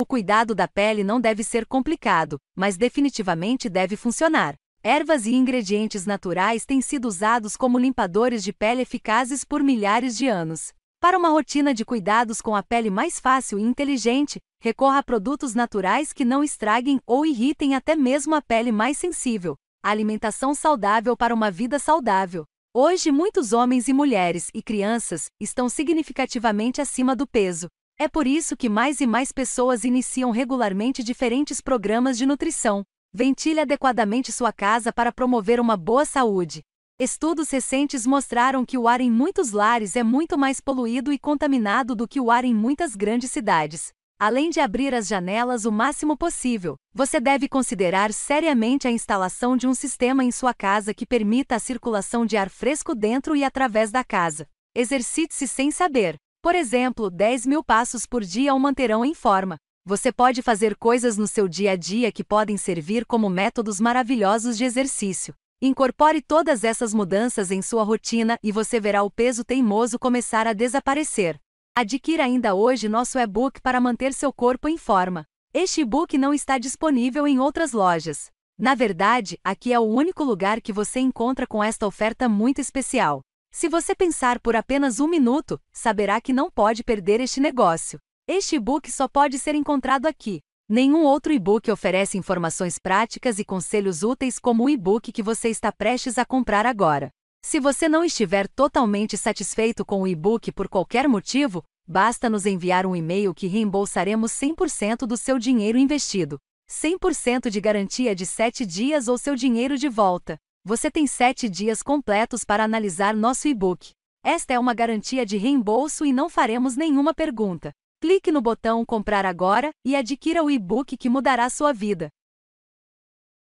O cuidado da pele não deve ser complicado, mas definitivamente deve funcionar. Ervas e ingredientes naturais têm sido usados como limpadores de pele eficazes por milhares de anos. Para uma rotina de cuidados com a pele mais fácil e inteligente, recorra a produtos naturais que não estraguem ou irritem até mesmo a pele mais sensível. alimentação saudável para uma vida saudável. Hoje, muitos homens e mulheres e crianças estão significativamente acima do peso, é por isso que mais e mais pessoas iniciam regularmente diferentes programas de nutrição. Ventile adequadamente sua casa para promover uma boa saúde. Estudos recentes mostraram que o ar em muitos lares é muito mais poluído e contaminado do que o ar em muitas grandes cidades. Além de abrir as janelas o máximo possível, você deve considerar seriamente a instalação de um sistema em sua casa que permita a circulação de ar fresco dentro e através da casa. Exercite-se sem saber. Por exemplo, 10 mil passos por dia o manterão em forma. Você pode fazer coisas no seu dia a dia que podem servir como métodos maravilhosos de exercício. Incorpore todas essas mudanças em sua rotina e você verá o peso teimoso começar a desaparecer. Adquira ainda hoje nosso e-book para manter seu corpo em forma. Este e-book não está disponível em outras lojas. Na verdade, aqui é o único lugar que você encontra com esta oferta muito especial. Se você pensar por apenas um minuto, saberá que não pode perder este negócio. Este e-book só pode ser encontrado aqui. Nenhum outro e-book oferece informações práticas e conselhos úteis como o e-book que você está prestes a comprar agora. Se você não estiver totalmente satisfeito com o e-book por qualquer motivo, basta nos enviar um e-mail que reembolsaremos 100% do seu dinheiro investido. 100% de garantia de 7 dias ou seu dinheiro de volta. Você tem sete dias completos para analisar nosso e-book. Esta é uma garantia de reembolso e não faremos nenhuma pergunta. Clique no botão Comprar Agora e adquira o e-book que mudará sua vida.